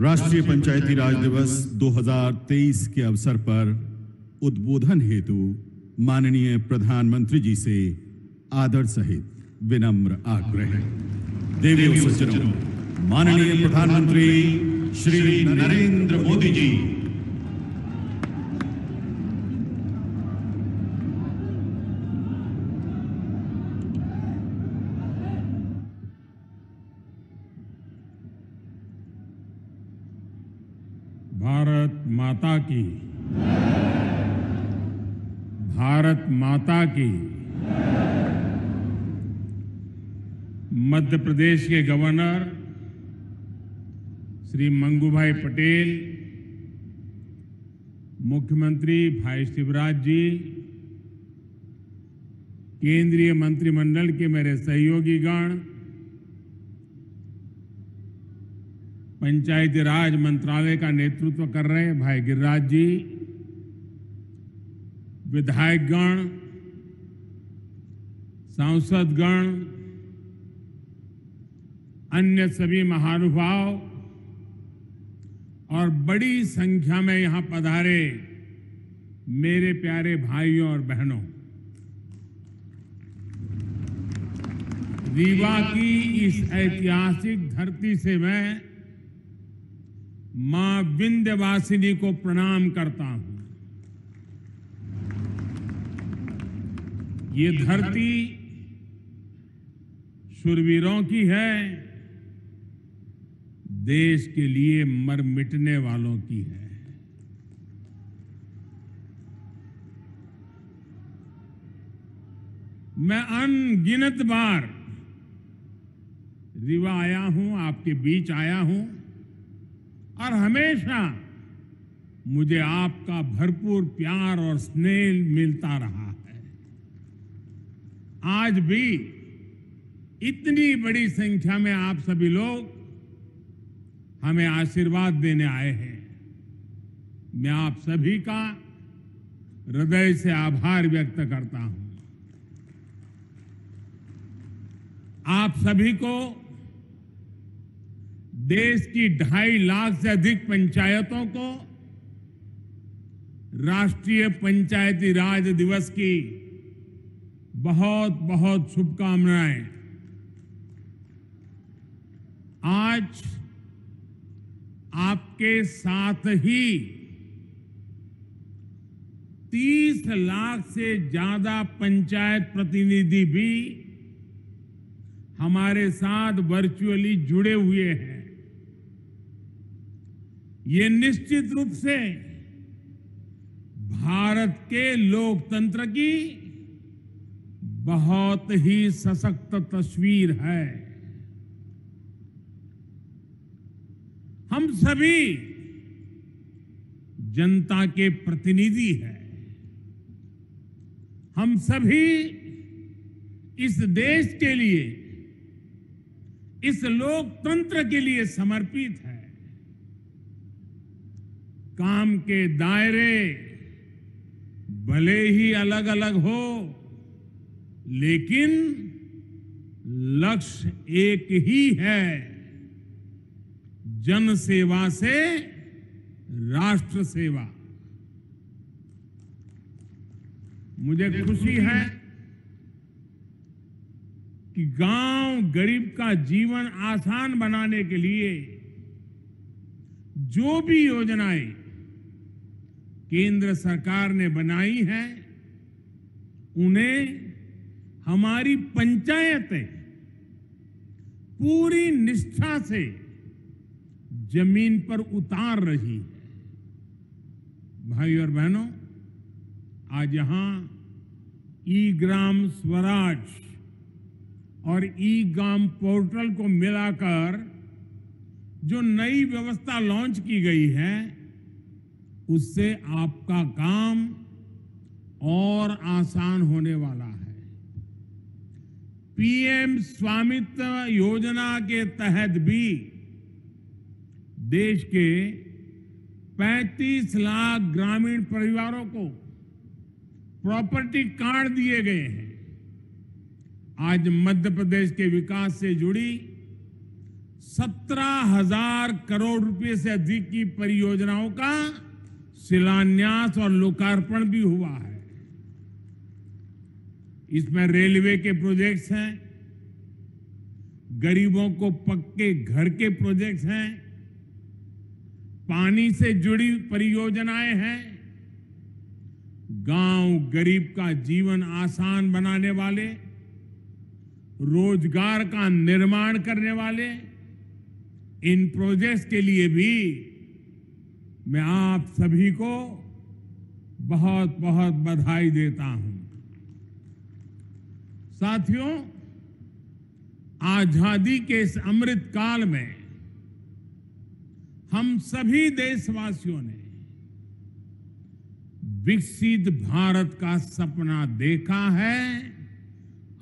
राष्ट्रीय पंचायती राज दिवस 2023 के अवसर पर उद्बोधन हेतु माननीय प्रधानमंत्री जी से आदर सहित विनम्र आग्रह देवी सज्जनों माननीय प्रधानमंत्री श्री नरेंद्र मोदी जी माता की भारत माता की मध्य प्रदेश के गवर्नर श्री मंगूभाई पटेल मुख्यमंत्री भाई शिवराज जी केंद्रीय मंत्रिमंडल के मेरे सहयोगी गण पंचायती राज मंत्रालय का नेतृत्व कर रहे हैं भाई गिरिराज जी विधायकगण सांसदगण अन्य सभी महानुभाव और बड़ी संख्या में यहां पधारे मेरे प्यारे भाइयों और बहनों रीवा की इस ऐतिहासिक धरती से मैं मां विंध्यवासिनी को प्रणाम करता हूं ये धरती शुरवीरों की है देश के लिए मर मिटने वालों की है मैं अनगिनत बार रिवा आया हूं आपके बीच आया हूं और हमेशा मुझे आपका भरपूर प्यार और स्नेह मिलता रहा है आज भी इतनी बड़ी संख्या में आप सभी लोग हमें आशीर्वाद देने आए हैं मैं आप सभी का हृदय से आभार व्यक्त करता हूं आप सभी को देश की ढाई लाख से अधिक पंचायतों को राष्ट्रीय पंचायती राज दिवस की बहुत बहुत शुभकामनाएं आज आपके साथ ही 30 लाख से ज्यादा पंचायत प्रतिनिधि भी हमारे साथ वर्चुअली जुड़े हुए हैं ये निश्चित रूप से भारत के लोकतंत्र की बहुत ही सशक्त तस्वीर है हम सभी जनता के प्रतिनिधि हैं हम सभी इस देश के लिए इस लोकतंत्र के लिए समर्पित हैं काम के दायरे भले ही अलग अलग हो लेकिन लक्ष्य एक ही है जन सेवा से राष्ट्र सेवा मुझे खुशी है कि गांव गरीब का जीवन आसान बनाने के लिए जो भी योजनाएं केंद्र सरकार ने बनाई है उन्हें हमारी पंचायतें पूरी निष्ठा से जमीन पर उतार रही है भाई और बहनों आज यहां ई ग्राम स्वराज और ई ग्राम पोर्टल को मिलाकर जो नई व्यवस्था लॉन्च की गई है उससे आपका काम और आसान होने वाला है पीएम स्वामित्व योजना के तहत भी देश के 35 लाख ग्रामीण परिवारों को प्रॉपर्टी कार्ड दिए गए हैं आज मध्य प्रदेश के विकास से जुड़ी सत्रह हजार करोड़ रुपए से अधिक की परियोजनाओं का शिलान्यास और लोकार्पण भी हुआ है इसमें रेलवे के प्रोजेक्ट्स हैं गरीबों को पक्के घर के प्रोजेक्ट्स हैं पानी से जुड़ी परियोजनाएं हैं गांव गरीब का जीवन आसान बनाने वाले रोजगार का निर्माण करने वाले इन प्रोजेक्ट्स के लिए भी मैं आप सभी को बहुत बहुत बधाई देता हूं साथियों आजादी के इस अमृत काल में हम सभी देशवासियों ने विकसित भारत का सपना देखा है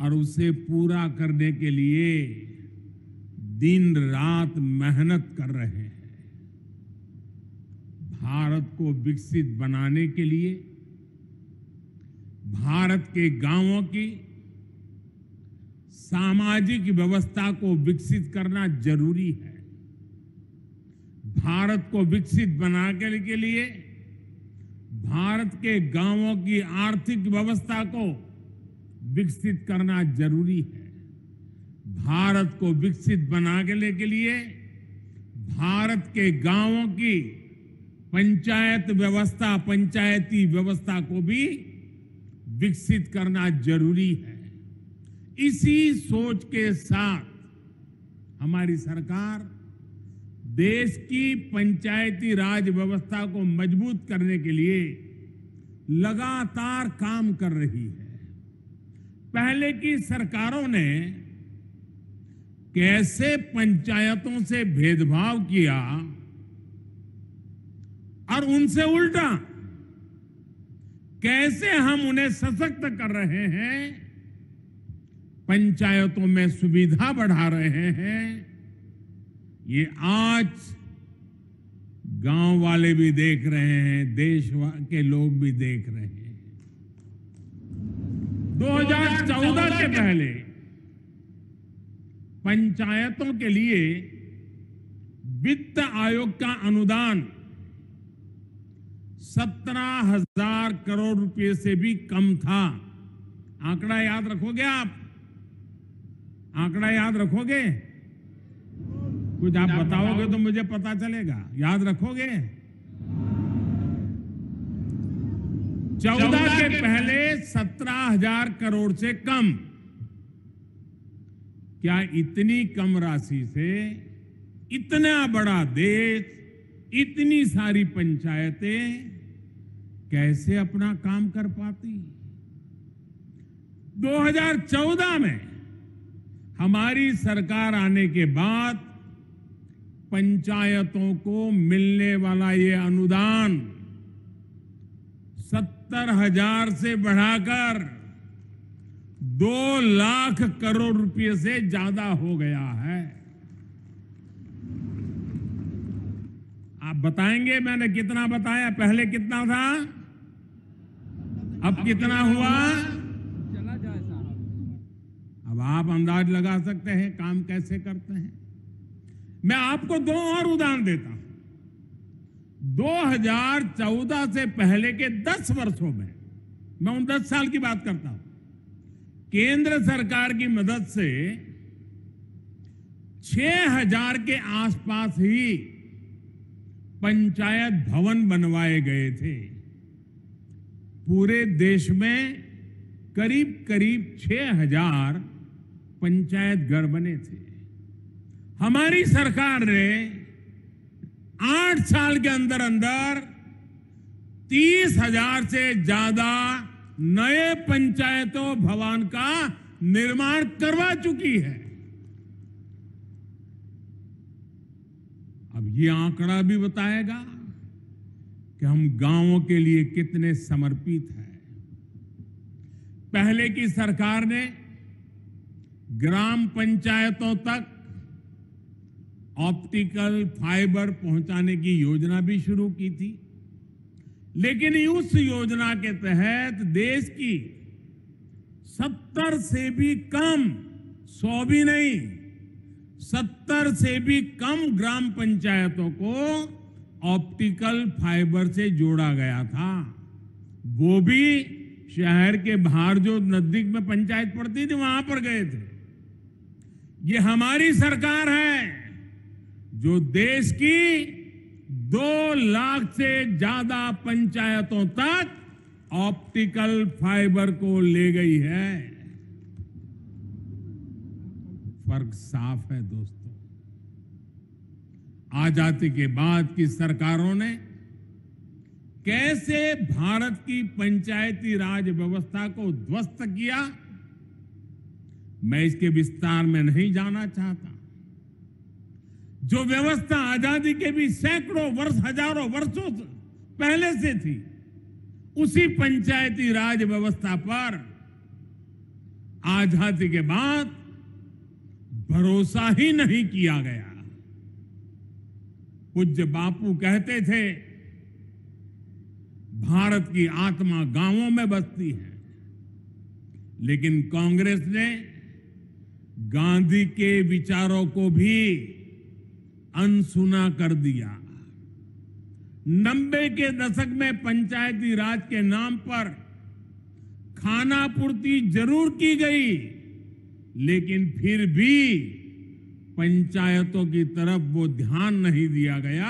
और उसे पूरा करने के लिए दिन रात मेहनत कर रहे हैं भारत को विकसित बनाने के लिए भारत के गांवों की सामाजिक व्यवस्था को विकसित करना जरूरी है भारत को विकसित बनाने के लिए भारत के गांवों की आर्थिक व्यवस्था को विकसित करना जरूरी है भारत को विकसित बनाने के लिए भारत के गांवों की पंचायत व्यवस्था पंचायती व्यवस्था को भी विकसित करना जरूरी है इसी सोच के साथ हमारी सरकार देश की पंचायती राज व्यवस्था को मजबूत करने के लिए लगातार काम कर रही है पहले की सरकारों ने कैसे पंचायतों से भेदभाव किया और उनसे उल्टा कैसे हम उन्हें सशक्त कर रहे हैं पंचायतों में सुविधा बढ़ा रहे हैं ये आज गांव वाले भी देख रहे हैं देश के लोग भी देख रहे हैं 2014 के पहले पंचायतों के लिए वित्त आयोग का अनुदान सत्रह हजार करोड़ रुपए से भी कम था आंकड़ा याद रखोगे आप आंकड़ा याद रखोगे कुछ आप बताओगे तो मुझे पता चलेगा याद रखोगे चौदह के पहले सत्रह हजार करोड़ से कम क्या इतनी कम राशि से इतना बड़ा देश इतनी सारी पंचायतें कैसे अपना काम कर पाती 2014 में हमारी सरकार आने के बाद पंचायतों को मिलने वाला ये अनुदान सत्तर हजार से बढ़ाकर दो लाख करोड़ रुपए से ज्यादा हो गया है आप बताएंगे मैंने कितना बताया पहले कितना था अब कितना हुआ चला जाए साहब अब आप अंदाज लगा सकते हैं काम कैसे करते हैं मैं आपको दो और उदाहरण देता हूं 2014 से पहले के 10 वर्षों में मैं उन 10 साल की बात करता हूं केंद्र सरकार की मदद से 6000 के आसपास ही पंचायत भवन बनवाए गए थे पूरे देश में करीब करीब 6000 पंचायत घर बने थे हमारी सरकार ने आठ साल के अंदर अंदर तीस हजार से ज्यादा नए पंचायतों भवन का निर्माण करवा चुकी है अब ये आंकड़ा भी बताएगा कि हम गांवों के लिए कितने समर्पित हैं पहले की सरकार ने ग्राम पंचायतों तक ऑप्टिकल फाइबर पहुंचाने की योजना भी शुरू की थी लेकिन उस योजना के तहत देश की सत्तर से भी कम सौ भी नहीं सत्तर से भी कम ग्राम पंचायतों को ऑप्टिकल फाइबर से जोड़ा गया था वो भी शहर के बाहर जो नजदीक में पंचायत पड़ती थी वहां पर गए थे ये हमारी सरकार है जो देश की दो लाख से ज्यादा पंचायतों तक ऑप्टिकल फाइबर को ले गई है फर्क साफ है दोस्तों आजादी के बाद की सरकारों ने कैसे भारत की पंचायती राज व्यवस्था को ध्वस्त किया मैं इसके विस्तार में नहीं जाना चाहता जो व्यवस्था आजादी के भी सैकड़ों वर्ष हजारों वर्षों पहले से थी उसी पंचायती राज व्यवस्था पर आजादी के बाद भरोसा ही नहीं किया गया पूज्य बापू कहते थे भारत की आत्मा गांवों में बसती है लेकिन कांग्रेस ने गांधी के विचारों को भी अनसुना कर दिया नब्बे के दशक में पंचायती राज के नाम पर खाना पूर्ति जरूर की गई लेकिन फिर भी पंचायतों की तरफ वो ध्यान नहीं दिया गया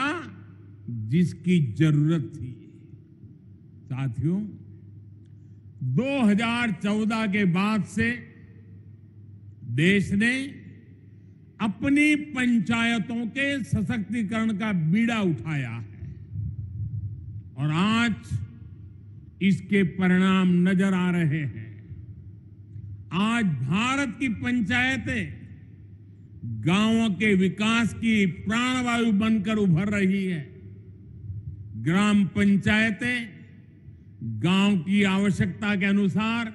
जिसकी जरूरत थी साथियों 2014 के बाद से देश ने अपनी पंचायतों के सशक्तिकरण का बीड़ा उठाया है और आज इसके परिणाम नजर आ रहे हैं आज भारत की पंचायतें गांवों के विकास की प्राणवायु बनकर उभर रही है ग्राम पंचायतें गांव की आवश्यकता के अनुसार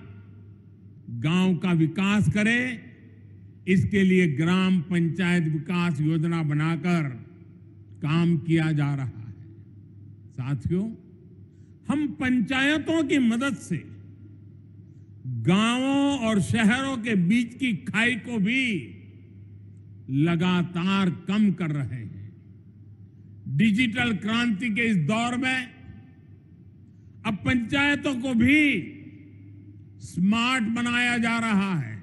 गांव का विकास करें इसके लिए ग्राम पंचायत विकास योजना बनाकर काम किया जा रहा है साथियों हम पंचायतों की मदद से गांवों और शहरों के बीच की खाई को भी लगातार कम कर रहे हैं डिजिटल क्रांति के इस दौर में अब पंचायतों को भी स्मार्ट बनाया जा रहा है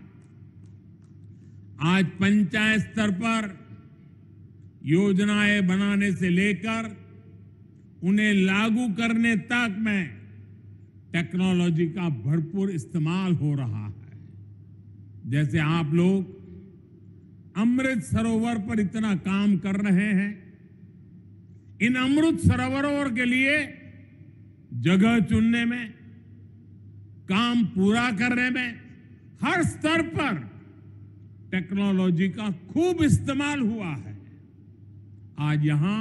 आज पंचायत स्तर पर योजनाएं बनाने से लेकर उन्हें लागू करने तक में टेक्नोलॉजी का भरपूर इस्तेमाल हो रहा है जैसे आप लोग अमृत सरोवर पर इतना काम कर रहे हैं इन अमृत सरोवरों के लिए जगह चुनने में काम पूरा करने में हर स्तर पर टेक्नोलॉजी का खूब इस्तेमाल हुआ है आज यहां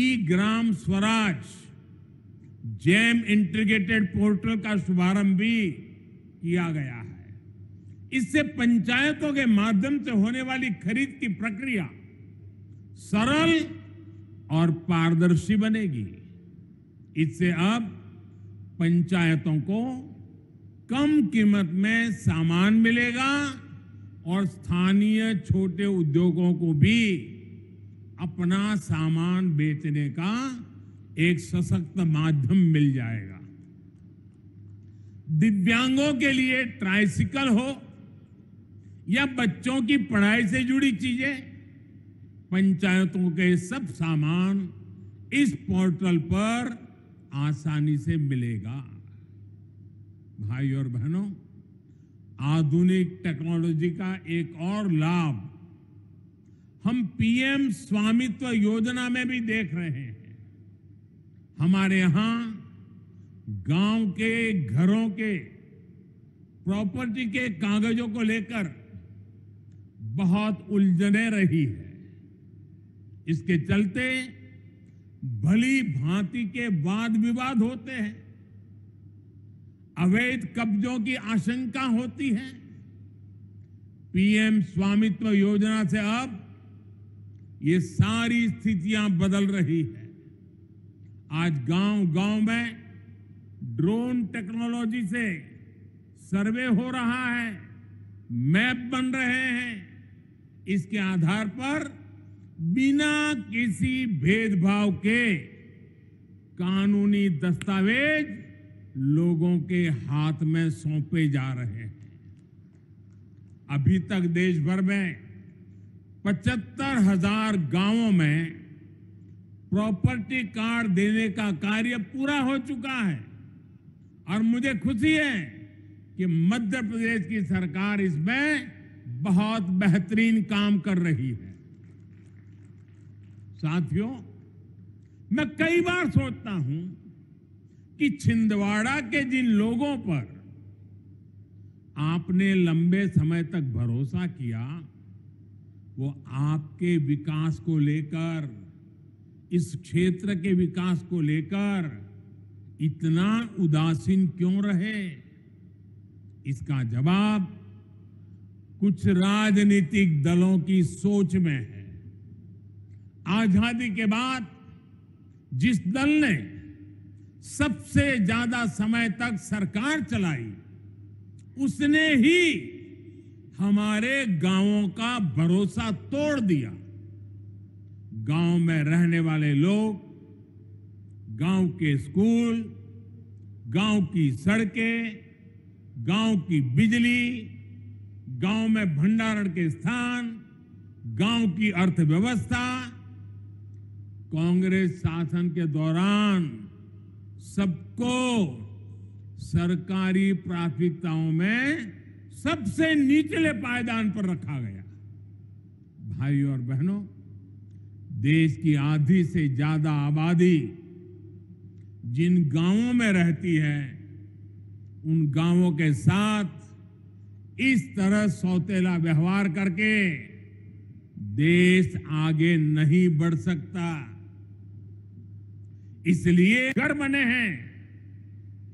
e Gram Swaraj GeM integrated portal का शुभारंभ भी किया गया है इससे पंचायतों के माध्यम से होने वाली खरीद की प्रक्रिया सरल और पारदर्शी बनेगी इससे अब पंचायतों को कम कीमत में सामान मिलेगा और स्थानीय छोटे उद्योगों को भी अपना सामान बेचने का एक सशक्त माध्यम मिल जाएगा दिव्यांगों के लिए ट्राइसिकल हो या बच्चों की पढ़ाई से जुड़ी चीजें पंचायतों के सब सामान इस पोर्टल पर आसानी से मिलेगा भाई और बहनों आधुनिक टेक्नोलॉजी का एक और लाभ हम पीएम स्वामित्व योजना में भी देख रहे हैं हमारे यहां गांव के घरों के प्रॉपर्टी के कागजों को लेकर बहुत उलझने रही है इसके चलते भली भांति के वाद विवाद होते हैं अवैध कब्जों की आशंका होती है पीएम स्वामित्व योजना से अब ये सारी स्थितियां बदल रही है आज गांव गांव में ड्रोन टेक्नोलॉजी से सर्वे हो रहा है मैप बन रहे हैं इसके आधार पर बिना किसी भेदभाव के कानूनी दस्तावेज लोगों के हाथ में सौंपे जा रहे हैं अभी तक देश भर में पचहत्तर हजार गांवों में प्रॉपर्टी कार्ड देने का कार्य पूरा हो चुका है और मुझे खुशी है कि मध्य प्रदेश की सरकार इसमें बहुत बेहतरीन काम कर रही है साथियों मैं कई बार सोचता हूं कि छिंदवाड़ा के जिन लोगों पर आपने लंबे समय तक भरोसा किया वो आपके विकास को लेकर इस क्षेत्र के विकास को लेकर इतना उदासीन क्यों रहे इसका जवाब कुछ राजनीतिक दलों की सोच में है आजादी के बाद जिस दल ने सबसे ज्यादा समय तक सरकार चलाई उसने ही हमारे गांवों का भरोसा तोड़ दिया गांव में रहने वाले लोग गांव के स्कूल गांव की सड़कें गांव की बिजली गांव में भंडारण के स्थान गांव की अर्थव्यवस्था कांग्रेस शासन के दौरान सबको सरकारी प्राथमिकताओं में सबसे निचले पायदान पर रखा गया भाई और बहनों देश की आधी से ज्यादा आबादी जिन गांवों में रहती है उन गांवों के साथ इस तरह सौतेला व्यवहार करके देश आगे नहीं बढ़ सकता इसलिए घर बने हैं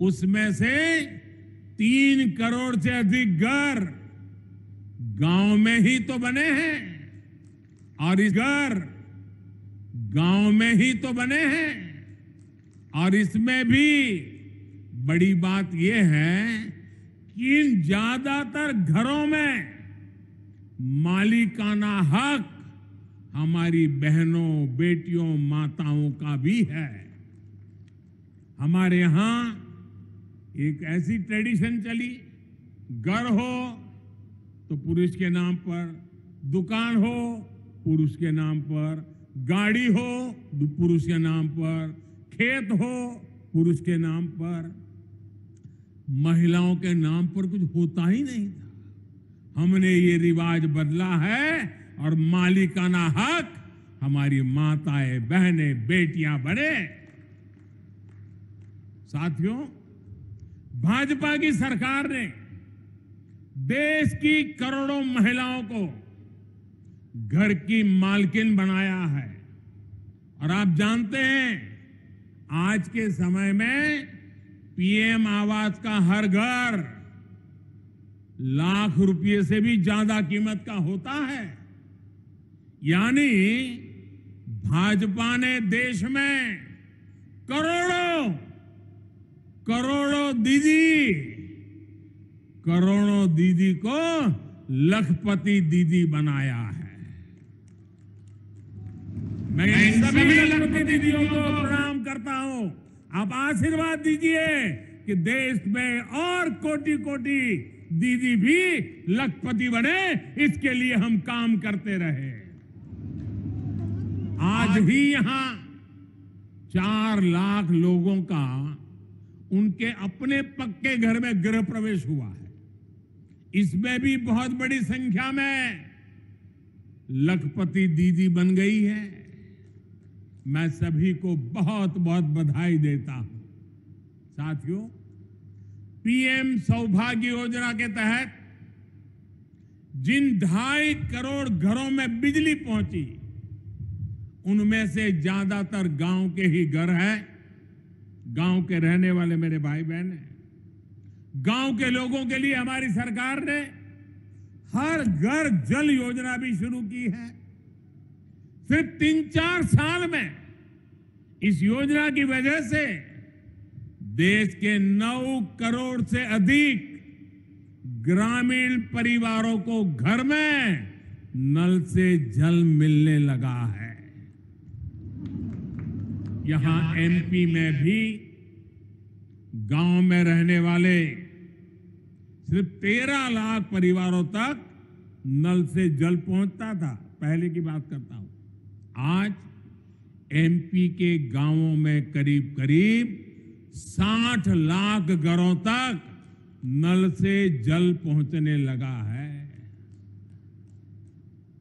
उसमें से तीन करोड़ से अधिक घर गांव में ही तो बने हैं और इस घर गांव में ही तो बने हैं और इसमें भी बड़ी बात यह है इन ज्यादातर घरों में मालिकाना हक हमारी बहनों बेटियों माताओं का भी है हमारे यहां एक ऐसी ट्रेडिशन चली घर हो तो पुरुष के नाम पर दुकान हो पुरुष के नाम पर गाड़ी हो पुरुष के नाम पर खेत हो पुरुष के नाम पर महिलाओं के नाम पर कुछ होता ही नहीं था हमने ये रिवाज बदला है और मालिकाना हक हमारी माताएं बहनें बेटियां बने साथियों भाजपा की सरकार ने देश की करोड़ों महिलाओं को घर की मालकिन बनाया है और आप जानते हैं आज के समय में पीएम आवास का हर घर लाख रुपए से भी ज्यादा कीमत का होता है यानी भाजपा ने देश में करोड़ों करोड़ों दीदी करोड़ों दीदी को लखपति दीदी बनाया है मैं, इन सभी लखपति दीदियों को प्रणाम करता हूं आप आशीर्वाद दीजिए कि देश में और कोटि कोटि दीदी भी लखपति बने इसके लिए हम काम करते रहे आज ही यहां चार लाख लोगों का उनके अपने पक्के घर में गृह प्रवेश हुआ है इसमें भी बहुत बड़ी संख्या में लखपति दीदी बन गई है मैं सभी को बहुत बहुत बधाई देता हूं साथियों पीएम सौभाग्य योजना के तहत जिन ढाई करोड़ घरों में बिजली पहुंची उनमें से ज्यादातर गांव के ही घर हैं गांव के रहने वाले मेरे भाई बहन हैं गांव के लोगों के लिए हमारी सरकार ने हर घर जल योजना भी शुरू की है सिर्फ तीन चार साल में इस योजना की वजह से देश के नौ करोड़ से अधिक ग्रामीण परिवारों को घर में नल से जल मिलने लगा है यहां एमपी में भी गांव में रहने वाले सिर्फ तेरह लाख परिवारों तक नल से जल पहुंचता था पहले की बात करता हूं आज एमपी के गांवों में करीब करीब 60 लाख घरों तक नल से जल पहुंचने लगा है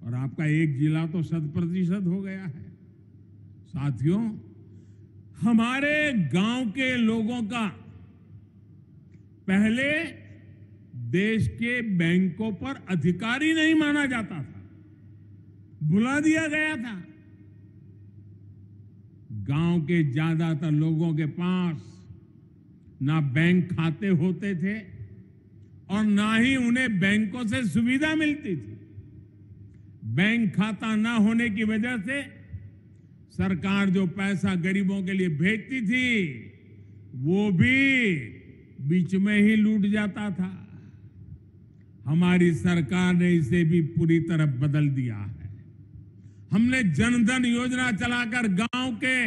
और आपका एक जिला तो शत प्रतिशत हो गया है साथियों हमारे गांव के लोगों का पहले देश के बैंकों पर अधिकारी नहीं माना जाता था बुला दिया गया था गांव के ज्यादातर लोगों के पास ना बैंक खाते होते थे और ना ही उन्हें बैंकों से सुविधा मिलती थी बैंक खाता ना होने की वजह से सरकार जो पैसा गरीबों के लिए भेजती थी वो भी बीच में ही लूट जाता था हमारी सरकार ने इसे भी पूरी तरह बदल दिया है हमने जनधन योजना चलाकर गांव के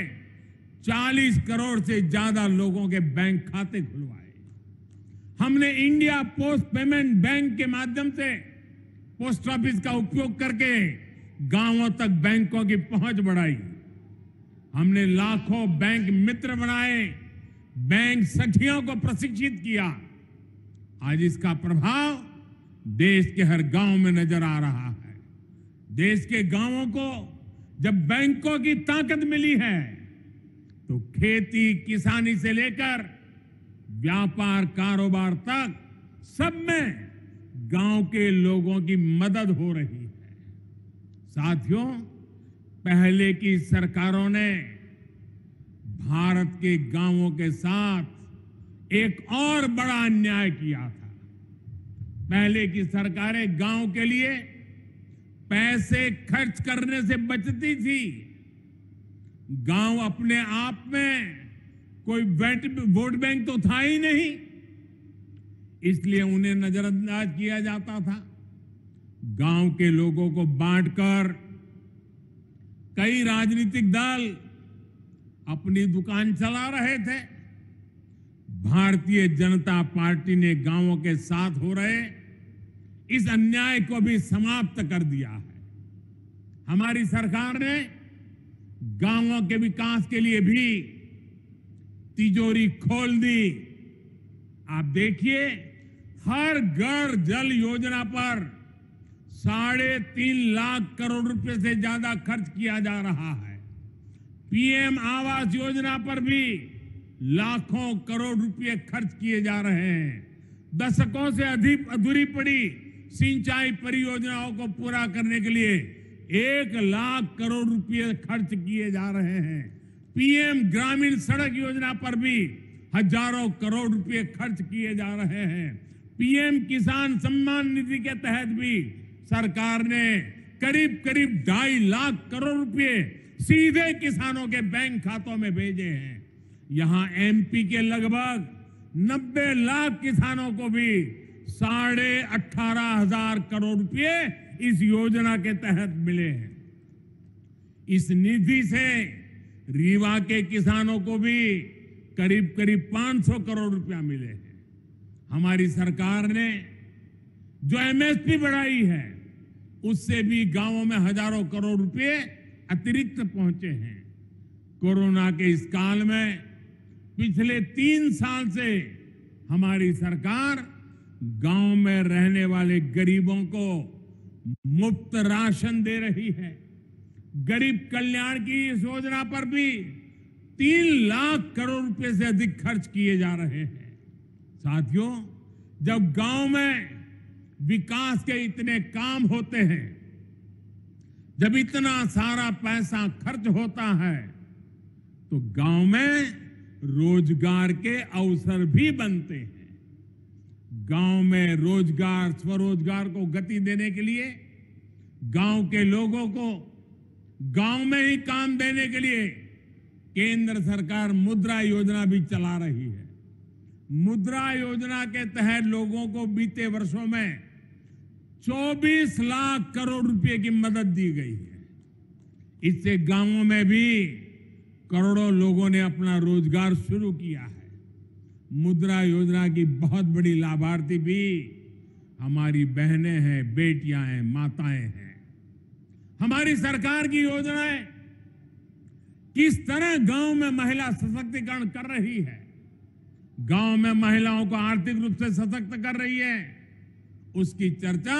40 करोड़ से ज्यादा लोगों के बैंक खाते खुलवाए हमने इंडिया पोस्ट पेमेंट बैंक के माध्यम से पोस्ट ऑफिस का उपयोग करके गांवों तक बैंकों की पहुंच बढ़ाई हमने लाखों बैंक मित्र बनाए बैंक सखियों को प्रशिक्षित किया आज इसका प्रभाव देश के हर गांव में नजर आ रहा है देश के गांवों को जब बैंकों की ताकत मिली है तो खेती किसानी से लेकर व्यापार कारोबार तक सब में गांव के लोगों की मदद हो रही है साथियों पहले की सरकारों ने भारत के गांवों के साथ एक और बड़ा अन्याय किया था पहले की सरकारें गांव के लिए पैसे खर्च करने से बचती थी गांव अपने आप में कोई वोट बैंक तो था ही नहीं इसलिए उन्हें नजरअंदाज किया जाता था गांव के लोगों को बांटकर कई राजनीतिक दल अपनी दुकान चला रहे थे भारतीय जनता पार्टी ने गांवों के साथ हो रहे इस अन्याय को भी समाप्त कर दिया है हमारी सरकार ने गांवों के विकास के लिए भी तिजोरी खोल दी आप देखिए हर घर जल योजना पर साढ़े तीन लाख करोड़ रुपए से ज्यादा खर्च किया जा रहा है पीएम आवास योजना पर भी लाखों करोड़ रुपए खर्च किए जा रहे हैं दशकों से अधिक अधूरी पड़ी सिंचाई परियोजनाओं को पूरा करने के लिए एक लाख करोड़ रुपए खर्च किए जा रहे हैं पीएम ग्रामीण सड़क योजना पर भी हजारों करोड़ रुपए खर्च किए जा रहे हैं पीएम किसान सम्मान निधि के तहत भी सरकार ने करीब करीब ढाई लाख करोड़ रुपए सीधे किसानों के बैंक खातों में भेजे हैं यहां एमपी के लगभग 90 लाख किसानों को भी साढ़े अठारह हजार करोड़ रुपए इस योजना के तहत मिले हैं इस निधि से रीवा के किसानों को भी करीब करीब 500 करोड़ रुपया मिले हैं हमारी सरकार ने जो एमएसपी बढ़ाई है उससे भी गांवों में हजारों करोड़ रुपए अतिरिक्त पहुंचे हैं कोरोना के इस काल में पिछले तीन साल से हमारी सरकार गांव में रहने वाले गरीबों को मुफ्त राशन दे रही है गरीब कल्याण की इस योजना पर भी तीन लाख करोड़ रुपए से अधिक खर्च किए जा रहे हैं साथियों जब गांव में विकास के इतने काम होते हैं जब इतना सारा पैसा खर्च होता है तो गांव में रोजगार के अवसर भी बनते हैं गांव में रोजगार स्वरोजगार को गति देने के लिए गांव के लोगों को गांव में ही काम देने के लिए केंद्र सरकार मुद्रा योजना भी चला रही है मुद्रा योजना के तहत लोगों को बीते वर्षों में 24 लाख करोड़ रुपए की मदद दी गई है इससे गांवों में भी करोड़ों लोगों ने अपना रोजगार शुरू किया है मुद्रा योजना की बहुत बड़ी लाभार्थी भी हमारी बहनें हैं बेटियां हैं माताएं हैं हमारी सरकार की योजनाएं किस तरह गांव में महिला सशक्तिकरण कर रही है गांव में महिलाओं को आर्थिक रूप से सशक्त कर रही है उसकी चर्चा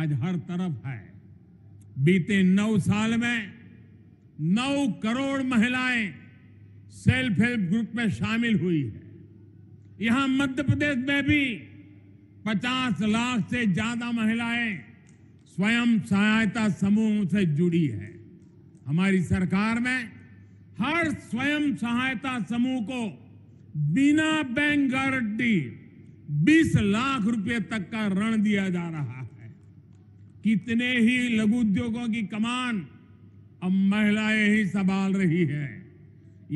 आज हर तरफ है बीते नौ साल में नौ करोड़ महिलाएं सेल्फ हेल्प ग्रुप में शामिल हुई है यहां मध्य प्रदेश में भी 50 लाख से ज्यादा महिलाएं स्वयं सहायता समूह से जुड़ी है हमारी सरकार में हर स्वयं सहायता समूह को बिना बैंक गारंटी 20 लाख रुपए तक का ऋण दिया जा रहा है कितने ही लघु उद्योगों की कमान अब महिलाएं ही संभाल रही है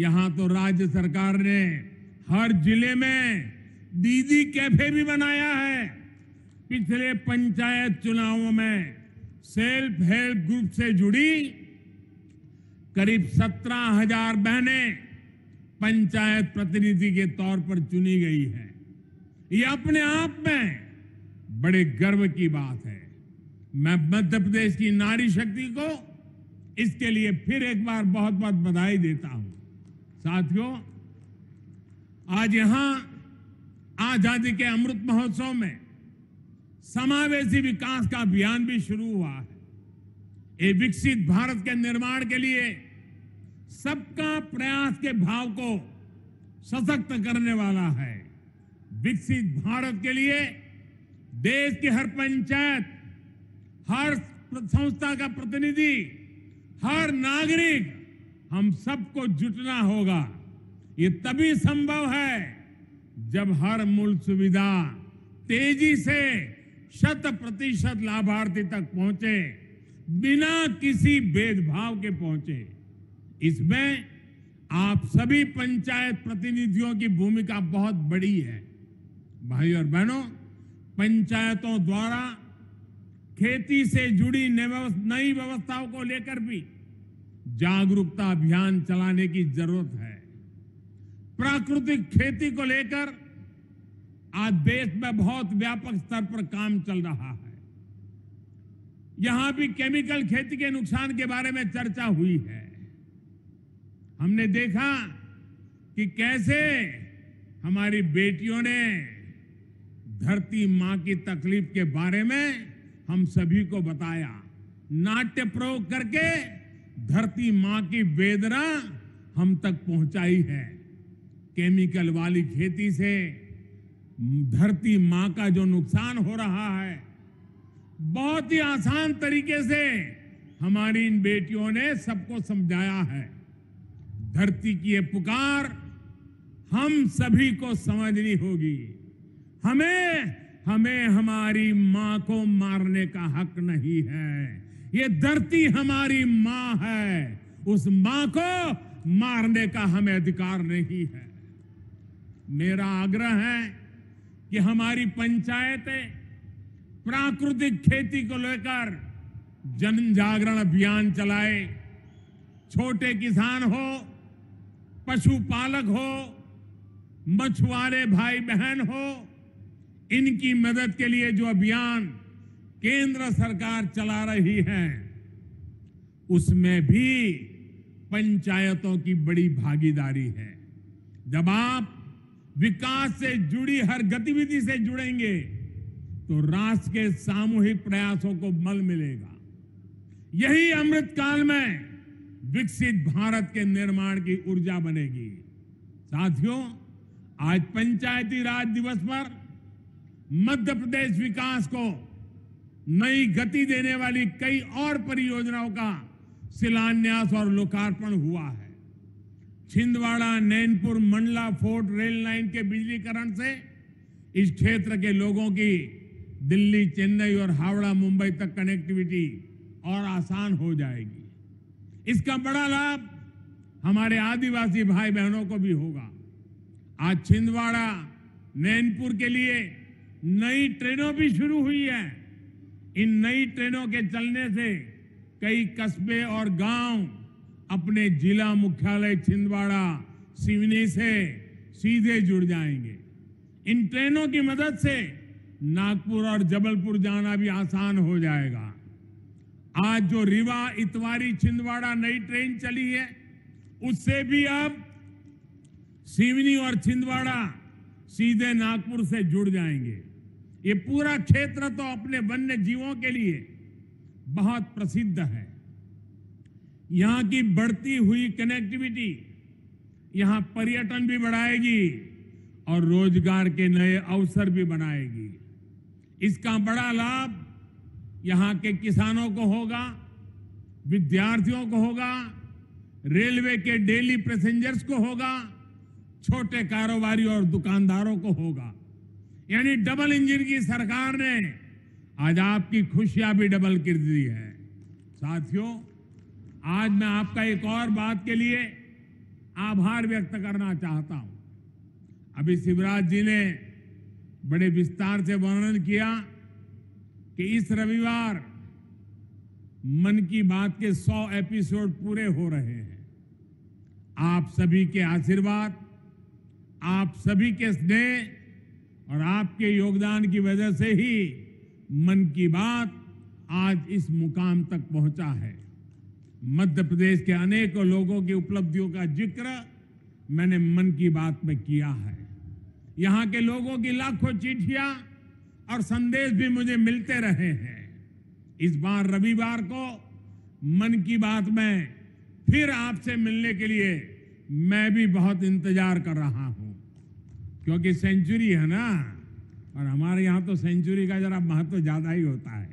यहां तो राज्य सरकार ने हर जिले में दीदी कैफे भी बनाया है पिछले पंचायत चुनावों में सेल्फ हेल्प ग्रुप से जुड़ी करीब सत्रह हजार बहनें पंचायत प्रतिनिधि के तौर पर चुनी गई है ये अपने आप में बड़े गर्व की बात है मैं मध्य प्रदेश की नारी शक्ति को इसके लिए फिर एक बार बहुत बहुत बधाई देता हूं साथियों आज यहां आजादी के अमृत महोत्सव में समावेशी विकास का अभियान भी शुरू हुआ है ये विकसित भारत के निर्माण के लिए सबका प्रयास के भाव को सशक्त करने वाला है विकसित भारत के लिए देश की हर पंचायत हर संस्था का प्रतिनिधि हर नागरिक हम सबको जुटना होगा ये तभी संभव है जब हर मूल सुविधा तेजी से शत प्रतिशत लाभार्थी तक पहुंचे बिना किसी भेदभाव के पहुंचे इसमें आप सभी पंचायत प्रतिनिधियों की भूमिका बहुत बड़ी है भाई और बहनों पंचायतों द्वारा खेती से जुड़ी नई व्यवस्थाओं को लेकर भी जागरूकता अभियान चलाने की जरूरत है प्राकृतिक खेती को लेकर आज देश में बहुत व्यापक स्तर पर काम चल रहा है यहां भी केमिकल खेती के नुकसान के बारे में चर्चा हुई है हमने देखा कि कैसे हमारी बेटियों ने धरती मां की तकलीफ के बारे में हम सभी को बताया नाट्य प्रयोग करके धरती मां की वेदना हम तक पहुंचाई है केमिकल वाली खेती से धरती मां का जो नुकसान हो रहा है बहुत ही आसान तरीके से हमारी इन बेटियों ने सबको समझाया है धरती की ये पुकार हम सभी को समझनी होगी हमें हमें हमारी मां को मारने का हक नहीं है ये धरती हमारी मां है उस मां को मारने का हमें अधिकार नहीं है मेरा आग्रह है कि हमारी पंचायतें प्राकृतिक खेती को लेकर जन जागरण अभियान चलाए छोटे किसान हो पशुपालक हो मछुआरे भाई बहन हो इनकी मदद के लिए जो अभियान केंद्र सरकार चला रही है उसमें भी पंचायतों की बड़ी भागीदारी है जब आप विकास से जुड़ी हर गतिविधि से जुड़ेंगे तो राष्ट्र के सामूहिक प्रयासों को बल मिलेगा यही अमृत काल में विकसित भारत के निर्माण की ऊर्जा बनेगी साथियों आज पंचायती राज दिवस पर मध्य प्रदेश विकास को नई गति देने वाली कई और परियोजनाओं का शिलान्यास और लोकार्पण हुआ है Chhindwara Nainpur Mandla Fort rail line के बिजलीकरण से इस क्षेत्र के लोगों की दिल्ली चेन्नई और हावड़ा मुंबई तक कनेक्टिविटी और आसान हो जाएगी इसका बड़ा लाभ हमारे आदिवासी भाई बहनों को भी होगा आज छिंदवाड़ा नैनपुर के लिए नई ट्रेनों भी शुरू हुई है इन नई ट्रेनों के चलने से कई कस्बे और गांव अपने जिला मुख्यालय छिंदवाड़ा सिवनी से सीधे जुड़ जाएंगे इन ट्रेनों की मदद से नागपुर और जबलपुर जाना भी आसान हो जाएगा आज जो रीवा इतवारी छिंदवाड़ा नई ट्रेन चली है उससे भी अब सिवनी और छिंदवाड़ा सीधे नागपुर से जुड़ जाएंगे ये पूरा क्षेत्र तो अपने वन्य जीवों के लिए बहुत प्रसिद्ध है यहां की बढ़ती हुई कनेक्टिविटी यहां पर्यटन भी बढ़ाएगी और रोजगार के नए अवसर भी बनाएगी इसका बड़ा लाभ यहां के किसानों को होगा विद्यार्थियों को होगा रेलवे के डेली पैसेंजर्स को होगा छोटे कारोबारी और दुकानदारों को होगा यानी डबल इंजन की सरकार ने आज आपकी खुशियां भी डबल कर दी है साथियों आज मैं आपका एक और बात के लिए आभार व्यक्त करना चाहता हूं अभी शिवराज जी ने बड़े विस्तार से वर्णन किया कि इस रविवार मन की बात के 100 एपिसोड पूरे हो रहे हैं आप सभी के आशीर्वाद आप सभी के स्नेह और आपके योगदान की वजह से ही मन की बात आज इस मुकाम तक पहुंचा है मध्य प्रदेश के अनेकों लोगों की उपलब्धियों का जिक्र मैंने मन की बात में किया है यहां के लोगों की लाखों चिट्ठिया और संदेश भी मुझे मिलते रहे हैं इस बार रविवार को मन की बात में फिर आपसे मिलने के लिए मैं भी बहुत इंतजार कर रहा हूं क्योंकि सेंचुरी है ना और हमारे यहां तो सेंचुरी का जरा महत्व ज्यादा ही होता है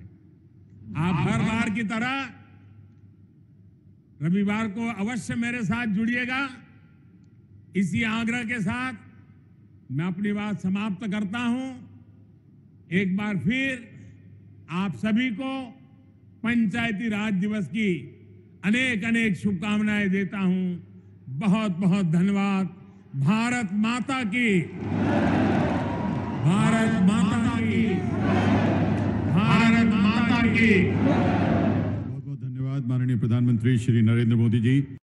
आप हर बार की तरह रविवार को अवश्य मेरे साथ जुड़िएगा इसी आग्रह के साथ मैं अपनी बात समाप्त करता हूं एक बार फिर आप सभी को पंचायती राज दिवस की अनेक अनेक शुभकामनाएं देता हूं बहुत बहुत धन्यवाद भारत माता की भारत माता की भारत माता की धन्यवाद माननीय प्रधानमंत्री श्री नरेंद्र मोदी जी